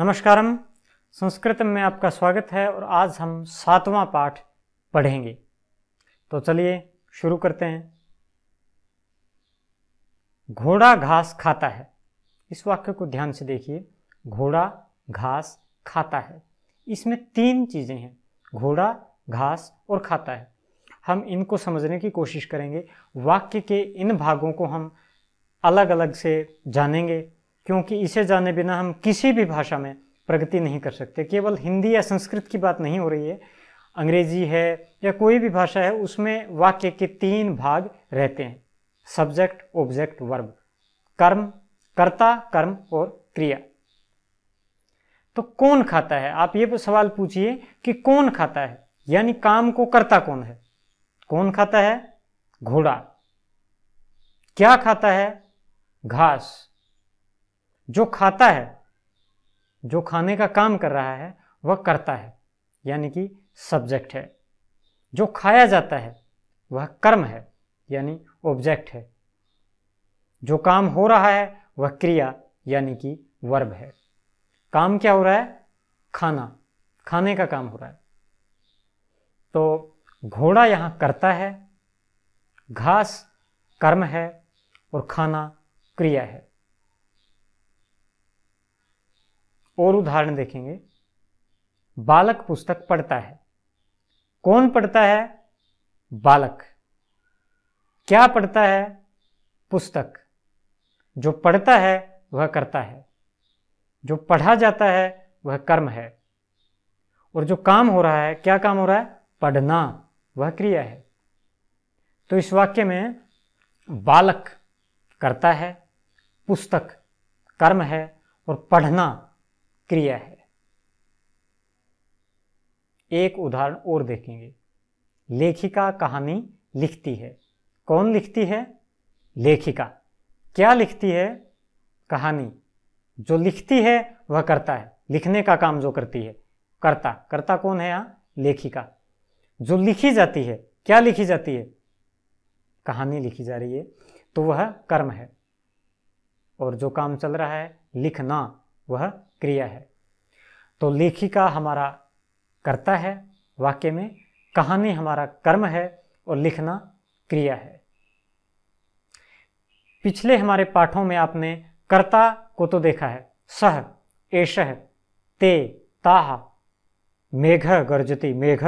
नमस्कार संस्कृत में आपका स्वागत है और आज हम सातवां पाठ पढ़ेंगे तो चलिए शुरू करते हैं घोड़ा घास खाता है इस वाक्य को ध्यान से देखिए घोड़ा घास खाता है इसमें तीन चीज़ें हैं घोड़ा घास और खाता है हम इनको समझने की कोशिश करेंगे वाक्य के इन भागों को हम अलग अलग से जानेंगे क्योंकि इसे जाने बिना हम किसी भी भाषा में प्रगति नहीं कर सकते केवल हिंदी या संस्कृत की बात नहीं हो रही है अंग्रेजी है या कोई भी भाषा है उसमें वाक्य के तीन भाग रहते हैं सब्जेक्ट ऑब्जेक्ट वर्ब कर्म कर्ता कर्म और क्रिया तो कौन खाता है आप ये सवाल पूछिए कि कौन खाता है यानी काम को करता कौन है कौन खाता है घोड़ा क्या खाता है घास जो खाता है जो खाने का काम कर रहा है वह करता है यानी कि सब्जेक्ट है जो खाया जाता है वह कर्म है यानी ऑब्जेक्ट है जो काम हो रहा है वह क्रिया यानी कि वर्ब है काम क्या हो रहा है खाना खाने का काम हो रहा है तो घोड़ा यहाँ करता है घास कर्म है और खाना क्रिया है और उदाहरण देखेंगे बालक पुस्तक पढ़ता है कौन पढ़ता है बालक क्या पढ़ता है पुस्तक जो पढ़ता है वह करता है जो पढ़ा जाता है वह कर्म है और जो काम हो रहा है क्या काम हो रहा है पढ़ना वह क्रिया है तो इस वाक्य में बालक करता है पुस्तक कर्म है और पढ़ना क्रिया है एक उदाहरण और देखेंगे लेखिका कहानी लिखती है कौन लिखती है लेखिका क्या लिखती है कहानी जो लिखती है वह करता है लिखने का काम जो करती है करता करता कौन है यहां लेखिका जो लिखी जाती है क्या लिखी जाती है कहानी लिखी जा रही है तो वह कर्म है और जो काम चल रहा है लिखना वह क्रिया है तो लेखिका हमारा कर्ता है वाक्य में कहानी हमारा कर्म है और लिखना क्रिया है पिछले हमारे पाठों में आपने कर्ता को तो देखा है सह एष ते ताह मेघ गर्जती मेघ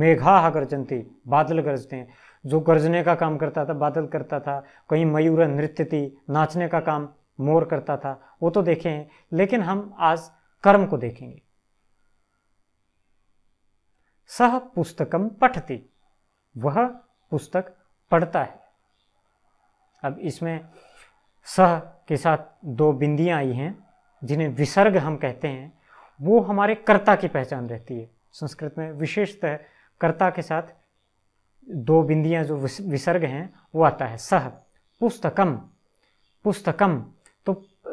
मेघा गर्जंती बादल गरजते हैं जो गर्जने का काम करता था बादल करता था कहीं मयूर नृत्य थी नाचने का काम मोर करता था वो तो देखे हैं लेकिन हम आज कर्म को देखेंगे सह पुस्तकम पठती वह पुस्तक पढ़ता है अब इसमें सह के साथ दो बिंदियाँ आई हैं जिन्हें विसर्ग हम कहते हैं वो हमारे कर्ता की पहचान रहती है संस्कृत में विशेषतः कर्ता के साथ दो बिंदियाँ जो विसर्ग हैं वो आता है सह पुस्तकम पुस्तकम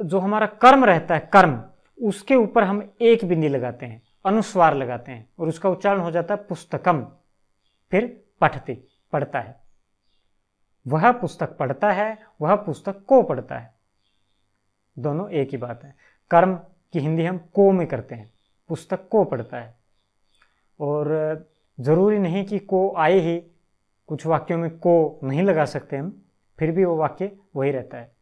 जो हमारा कर्म रहता है कर्म उसके ऊपर हम एक बिंदी लगाते हैं अनुस्वार लगाते हैं और उसका उच्चारण हो जाता है पुस्तकम फिर पठते पढ़ता है वह पुस्तक पढ़ता है वह पुस्तक को पढ़ता है दोनों एक ही बात है कर्म की हिंदी हम को में करते हैं पुस्तक को पढ़ता है और ज़रूरी नहीं कि को आए ही कुछ वाक्यों में को नहीं लगा सकते हम फिर भी वो वाक्य वही रहता है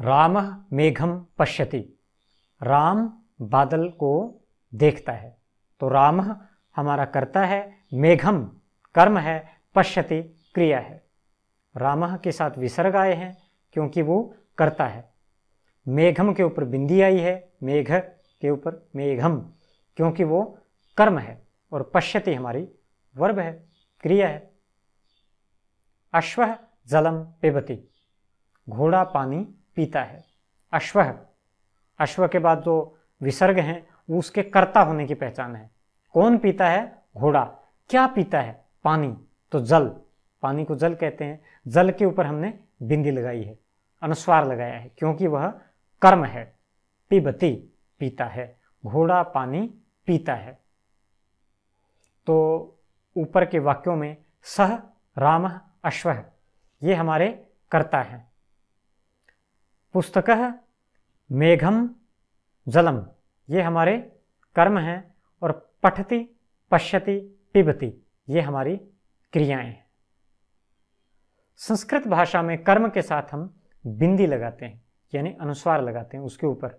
राम मेघम पश्यति राम बादल को देखता है तो राम हमारा करता है मेघम कर्म है पश्यति क्रिया है राम के साथ विसर्ग आए हैं क्योंकि वो करता है मेघम के ऊपर बिंदी आई है मेघ के ऊपर मेघम क्योंकि वो कर्म है और पश्यति हमारी वर्ब है क्रिया है अश्व जलम पिबती घोड़ा पानी पीता है अश्व अश्व के बाद जो विसर्ग हैं वो उसके कर्ता होने की पहचान है कौन पीता है घोड़ा क्या पीता है पानी तो जल पानी को जल कहते हैं जल के ऊपर हमने बिंदी लगाई है अनुस्वार लगाया है क्योंकि वह कर्म है पिबती पीता है घोड़ा पानी पीता है तो ऊपर के वाक्यों में सह राम अश्व ये हमारे कर्ता हैं पुस्तक मेघम जलम ये हमारे कर्म हैं और पठती पश्यति पिबती ये हमारी क्रियाएं हैं संस्कृत भाषा में कर्म के साथ हम बिंदी लगाते हैं यानी अनुस्वार लगाते हैं उसके ऊपर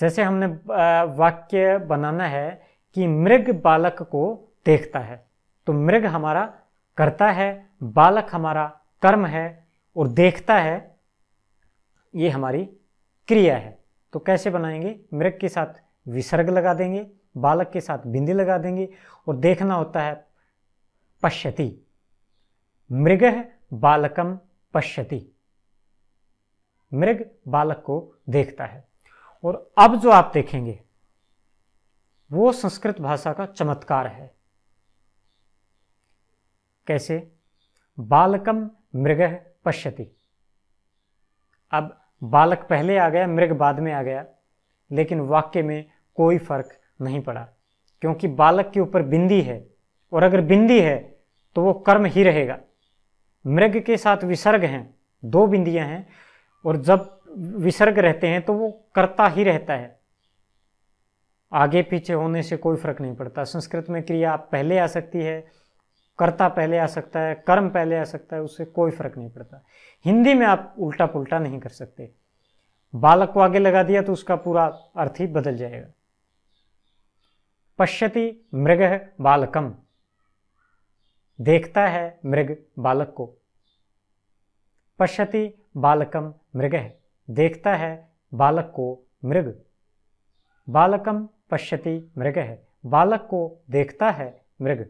जैसे हमने वाक्य बनाना है कि मृग बालक को देखता है तो मृग हमारा करता है बालक हमारा कर्म है और देखता है ये हमारी क्रिया है तो कैसे बनाएंगे मृग के साथ विसर्ग लगा देंगे बालक के साथ बिंदी लगा देंगे और देखना होता है पश्यति मृग बालकम पश्यति मृग बालक को देखता है और अब जो आप देखेंगे वो संस्कृत भाषा का चमत्कार है कैसे बालकम मृग पश्यति अब बालक पहले आ गया मृग बाद में आ गया लेकिन वाक्य में कोई फर्क नहीं पड़ा क्योंकि बालक के ऊपर बिंदी है और अगर बिंदी है तो वो कर्म ही रहेगा मृग के साथ विसर्ग हैं दो बिंदियां हैं और जब विसर्ग रहते हैं तो वो करता ही रहता है आगे पीछे होने से कोई फर्क नहीं पड़ता संस्कृत में क्रिया पहले आ सकती है कर्ता पहले आ सकता है कर्म पहले आ सकता है उससे कोई फर्क नहीं पड़ता हिंदी में आप उल्टा पुल्टा नहीं कर सकते बालक को आगे लगा दिया तो उसका पूरा अर्थ ही बदल जाएगा पश्यति मृग बालकम देखता है मृग बालक को पश्यति बालकम मृग देखता है बालक को मृग बालकम पश्यति मृग बालक को देखता है मृग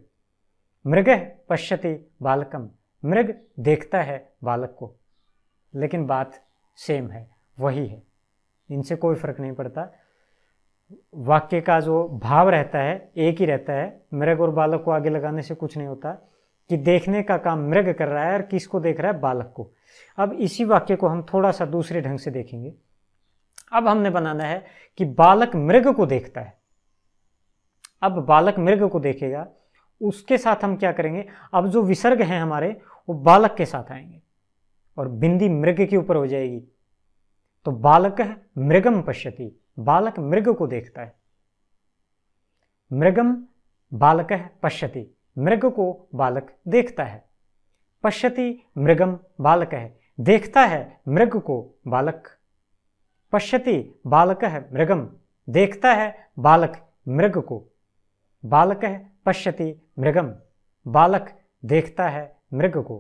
मृग पश्यति बालकम मृग देखता है बालक को लेकिन बात सेम है वही है इनसे कोई फर्क नहीं पड़ता वाक्य का जो भाव रहता है एक ही रहता है मृग और बालक को आगे लगाने से कुछ नहीं होता कि देखने का काम मृग कर रहा है और किसको देख रहा है बालक को अब इसी वाक्य को हम थोड़ा सा दूसरे ढंग से देखेंगे अब हमने बनाना है कि बालक मृग को देखता है अब बालक मृग को देखेगा उसके साथ हम क्या करेंगे अब जो विसर्ग हैं हमारे वो बालक के साथ आएंगे और बिंदी मृग के ऊपर हो जाएगी तो बालक मृगम पश्यति बालक मृग को देखता है मृगम बालक पश्यति मृग को बालक देखता है पश्यति मृगम बालक है देखता है मृग को बालक पश्यति बालक है मृगम देखता है बालक मृग को बालक है पश्यति मृगम बालक देखता है मृग को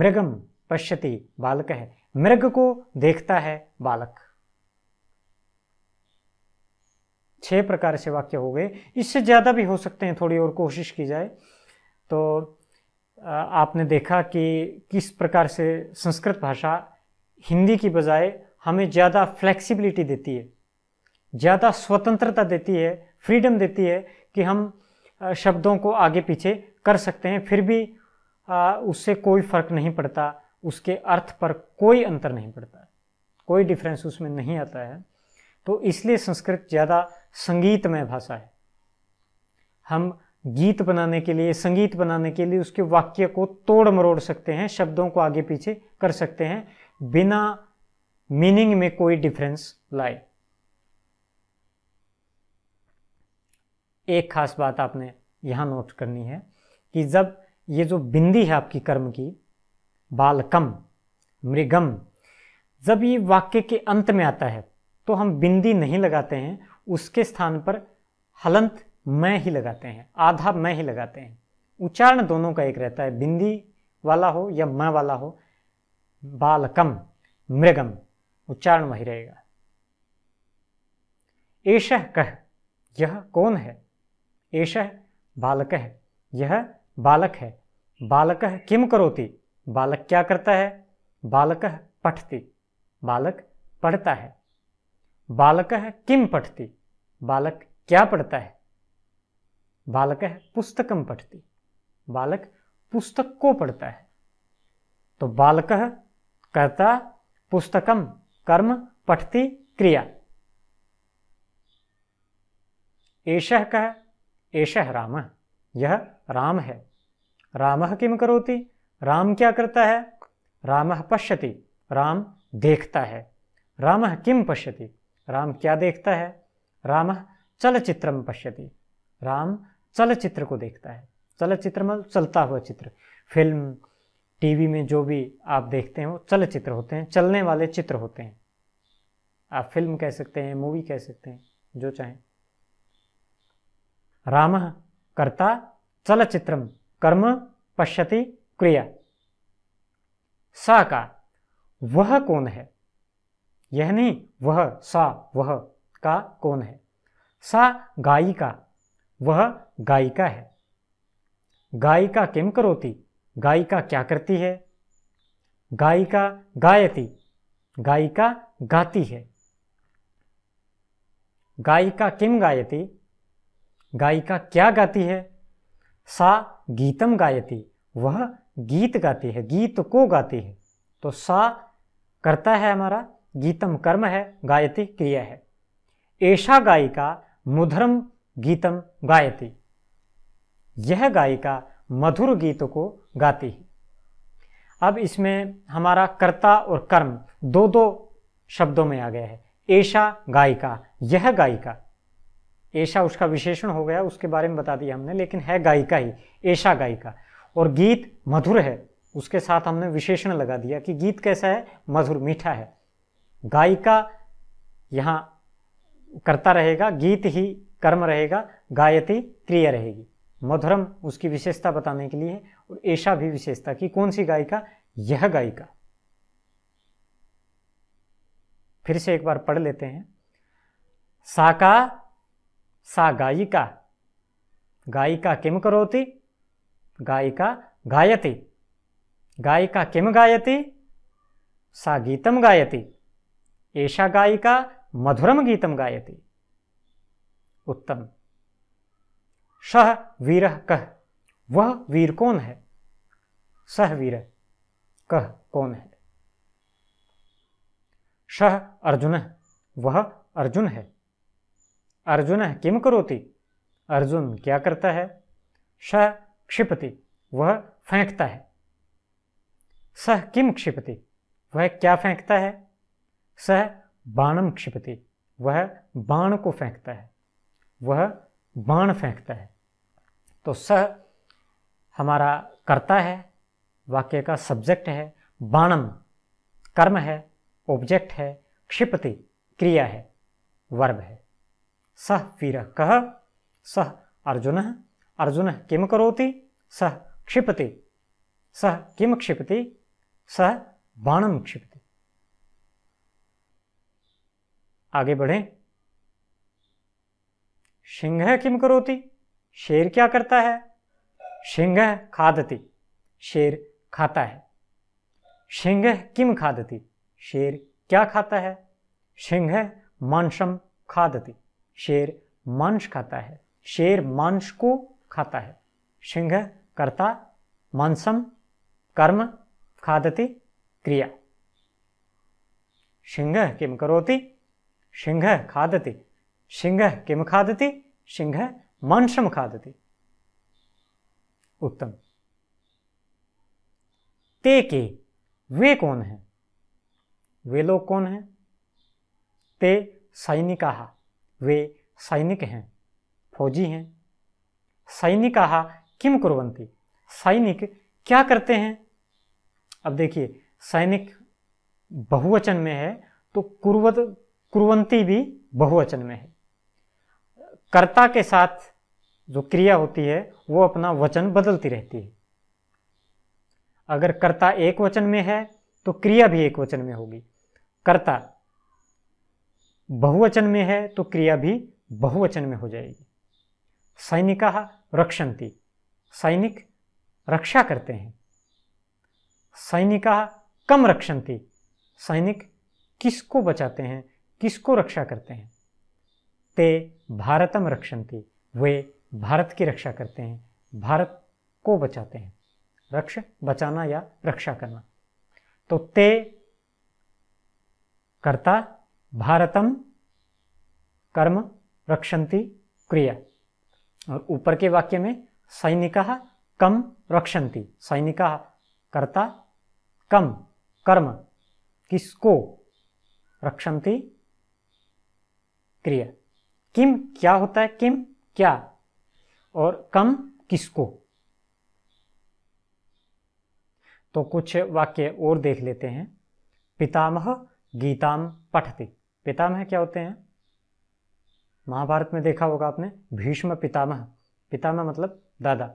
मृगम पश्यति बालक है मृग को देखता है बालक छह प्रकार से वाक्य हो गए इससे ज़्यादा भी हो सकते हैं थोड़ी और कोशिश की जाए तो आपने देखा कि किस प्रकार से संस्कृत भाषा हिंदी की बजाय हमें ज़्यादा फ्लेक्सिबिलिटी देती है ज़्यादा स्वतंत्रता देती है फ्रीडम देती है कि हम शब्दों को आगे पीछे कर सकते हैं फिर भी उससे कोई फ़र्क नहीं पड़ता उसके अर्थ पर कोई अंतर नहीं पड़ता कोई डिफरेंस उसमें नहीं आता है तो इसलिए संस्कृत ज़्यादा संगीतमय भाषा है हम गीत बनाने के लिए संगीत बनाने के लिए उसके वाक्य को तोड़ मरोड़ सकते हैं शब्दों को आगे पीछे कर सकते हैं बिना मीनिंग में कोई डिफरेंस लाए एक खास बात आपने यहाँ नोट करनी है कि जब ये जो बिंदी है आपकी कर्म की बालकम मृगम जब ये वाक्य के अंत में आता है तो हम बिंदी नहीं लगाते हैं उसके स्थान पर हलंत मैं ही लगाते हैं आधा मैं ही लगाते हैं उच्चारण दोनों का एक रहता है बिंदी वाला हो या मैं वाला हो बालकम मृगम उच्चारण वही रहेगा एश कह यह कौन है एश बालक है यह बालक है बालक किम करोति बालक क्या करता है बालक पठती बालक पढ़ता है बालक किम पठती बालक क्या पढ़ता है बालक पुस्तकम पठती बालक पुस्तक को पढ़ता है तो बालक कर्ता पुस्तकम कर्म पठती क्रिया एष कह एष राम यह राम है राम किम करोति राम क्या करता है राम पश्यति राम देखता है राम किम पश्यति राम क्या देखता है राम चलचित्रम पश्यति राम चलचित्र को देखता है चलचित्र मतलब चलता हुआ चित्र फिल्म टीवी में जो भी आप देखते हैं वो चलचित्र होते हैं चलने वाले चित्र होते हैं आप फिल्म कह सकते हैं मूवी कह सकते हैं जो चाहें राम कर्ता चलचित्र कर्म पश्यति क्रिया सा का वह कौन है यह नहीं वह सा वह का कौन है सा गायिका वह गायिका है गायिका किम करोती गायिका क्या करती है गायिका गायती गायिका गाती है गायिका किम गायती गायिका क्या गाती है सा गीतम गायती वह गीत गाती है गीत को गाती है तो सा करता है हमारा गीतम कर्म है गायती क्रिया है ऐशा गायिका मधुरम गीतम गायती यह गायिका मधुर गीत को गाती है अब इसमें हमारा कर्ता और कर्म दो दो शब्दों में आ गया है ऐशा गायिका यह गायिका ऐशा उसका विशेषण हो गया उसके बारे में बता दिया हमने लेकिन है गायिका ही ऐशा गायिका और गीत मधुर है उसके साथ हमने विशेषण लगा दिया कि गीत कैसा है मधुर मीठा है गायिका यहाँ करता रहेगा गीत ही कर्म रहेगा गायती क्रिया रहेगी मधुरम उसकी विशेषता बताने के लिए है और ऐशा भी विशेषता कि कौन सी गायिका यह गायिका फिर से एक बार पढ़ लेते हैं साका सा गायिका गायिका किम करोति गायिका गायति गायिका किम गायति सा गीतम गायति एषा गायिका मधुरम गीतम गायति उत्तम सह वीर कह वह वीर कौन है सह वीर कह कौन है सह अर्जुन वह अर्जुन है अर्जुन किम करोति अर्जुन क्या करता है श क्षिपति वह फेंकता है सह किम क्षिपति वह क्या फेंकता है सह बाणम क्षिपति वह बाण को फेंकता है वह बाण फेंकता है तो सह हमारा करता है वाक्य का सब्जेक्ट है बाणम कर्म है ऑब्जेक्ट है क्षिपति क्रिया है वर्ब है सह वीर कह स अर्जुन अर्जुन किम करोति सः क्षिपति सह किम क्षिपति सह बाणम क्षिपति आगे बढ़े सिंह किम करोति शेर क्या करता है सिंह खादति शेर खाता है सिंह किम खादति शेर क्या खाता है सिंह मांसम खादति शेर मांस खाता है शेर मांस को खाता है सिंह कर्ता मांसम कर्म खादति क्रिया सिंह किम करोति सिंह खादति सिंह किम खादति सिंह मांसम खादति उत्तम ते के वे कौन है वे लोग कौन है ते सैनिका वे सैनिक हैं फौजी हैं सैनिक सैनिकाः किम कुरवंती सैनिक क्या करते हैं अब देखिए सैनिक बहुवचन में है तो कुर्वत कुरवंती भी बहुवचन में है कर्ता के साथ जो क्रिया होती है वो अपना वचन बदलती रहती है अगर कर्ता एक वचन में है तो क्रिया भी एक वचन में होगी कर्ता बहुवचन में है तो क्रिया भी बहुवचन में हो जाएगी सैनिका रक्षंती सैनिक रक्षा करते हैं सैनिका कम रक्षंती सैनिक किसको बचाते हैं किसको रक्षा करते हैं ते भारतम रक्षंती वे भारत की रक्षा करते हैं भारत को बचाते हैं रक्ष बचाना या रक्षा करना तो ते करता भारतम कर्म रक्षन्ति क्रिया और ऊपर के वाक्य में सैनिक कम रक्षन्ति सैनिक कर्ता कम कर्म किसको रक्षन्ति क्रिया किम क्या होता है किम क्या और कम किसको तो कुछ वाक्य और देख लेते हैं पितामह गीताम पठती पितामह क्या होते हैं महाभारत में देखा होगा आपने भीष्म पितामह पितामह मतलब दादा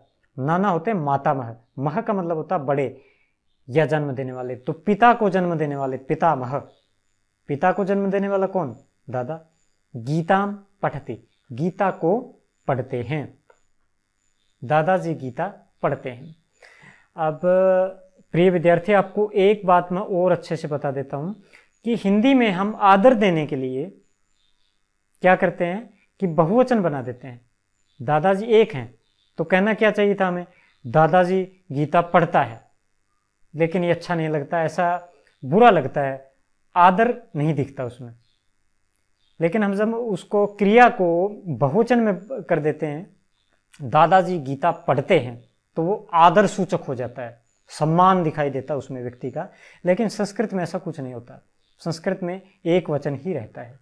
नाना होते हैं मातामह मह का मतलब होता बड़े या जन्म देने वाले तो पिता को जन्म देने वाले पितामह पिता को जन्म देने वाला कौन दादा गीताम पठते गीता को पढ़ते हैं दादाजी गीता पढ़ते हैं अब प्रिय विद्यार्थी आपको एक बात मैं और अच्छे से बता देता हूँ कि हिंदी में हम आदर देने के लिए क्या करते हैं कि बहुवचन बना देते हैं दादाजी एक हैं तो कहना क्या चाहिए था हमें दादाजी गीता पढ़ता है लेकिन ये अच्छा नहीं लगता ऐसा बुरा लगता है आदर नहीं दिखता उसमें लेकिन हम जब उसको क्रिया को बहुवचन में कर देते हैं दादाजी गीता पढ़ते हैं तो वो आदर सूचक हो जाता है सम्मान दिखाई देता है उसमें व्यक्ति का लेकिन संस्कृत में ऐसा कुछ नहीं होता संस्कृत में एक वचन ही रहता है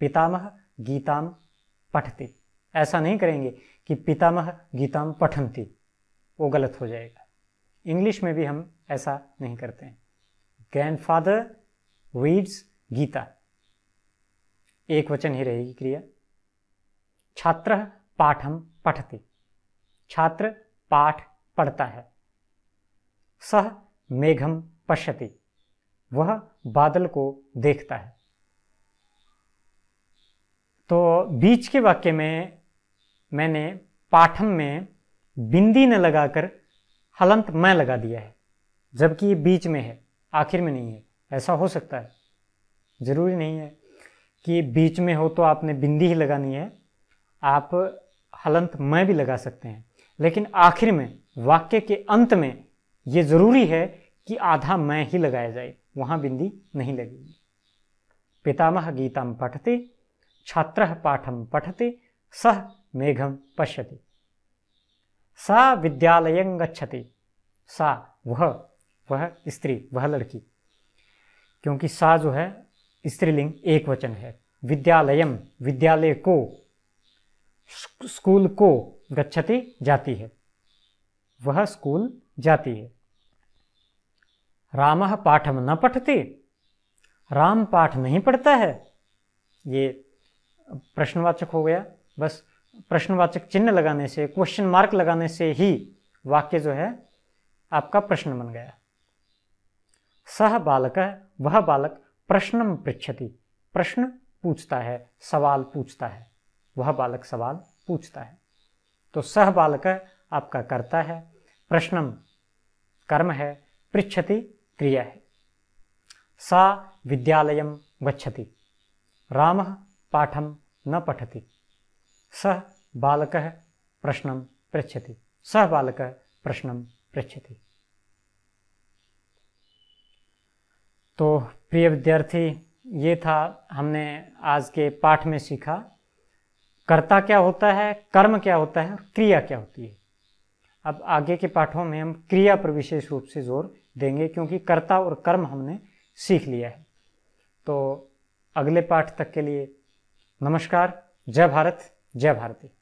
पितामह गीताम पठते ऐसा नहीं करेंगे कि पितामह गीताम पठंती वो गलत हो जाएगा इंग्लिश में भी हम ऐसा नहीं करते हैं ग्रैंडफादर रीड्स गीता एक वचन ही रहेगी क्रिया छात्र पाठम पठते छात्र पाठ पढ़ता है सह मेघम पश्यती वह बादल को देखता है तो बीच के वाक्य में मैंने पाठम में बिंदी न लगाकर हलंत मैं लगा दिया है जबकि ये बीच में है आखिर में नहीं है ऐसा हो सकता है ज़रूरी नहीं है कि बीच में हो तो आपने बिंदी ही लगानी है आप हलंत मैं भी लगा सकते हैं लेकिन आखिर में वाक्य के अंत में ये ज़रूरी है कि आधा मैं ही लगाया जाए वहाँ बिंदी नहीं लगेगी पितामह गीता पठते छात्र पाठम पठते सह मेघम पश्यति सा विद्यालय गच्छति सा वह वह स्त्री वह लड़की क्योंकि सा जो है स्त्रीलिंग एक वचन है विद्यालयम विद्यालय को स्कूल को गच्छति जाती है वह स्कूल जाती है राम पाठम न पठती राम पाठ नहीं पढ़ता है ये प्रश्नवाचक हो गया बस प्रश्नवाचक चिन्ह लगाने से क्वेश्चन मार्क लगाने से ही वाक्य जो है आपका प्रश्न बन गया सह बालक है वह बालक प्रश्न पृछती प्रश्न पूछता है सवाल पूछता है वह बालक सवाल पूछता है तो सह बालक आपका करता है प्रश्नम कर्म है पृछती क्रिया है सा विद्यालय गच्छति राम पाठं न पठति सह बालक प्रश्न पृछति सह बालक प्रश्न पृछति तो प्रिय विद्यार्थी ये था हमने आज के पाठ में सीखा कर्ता क्या होता है कर्म क्या होता है और क्रिया क्या होती है अब आगे के पाठों में हम क्रिया पर विशेष रूप से जोर देंगे क्योंकि कर्ता और कर्म हमने सीख लिया है तो अगले पाठ तक के लिए नमस्कार जय भारत जय भारती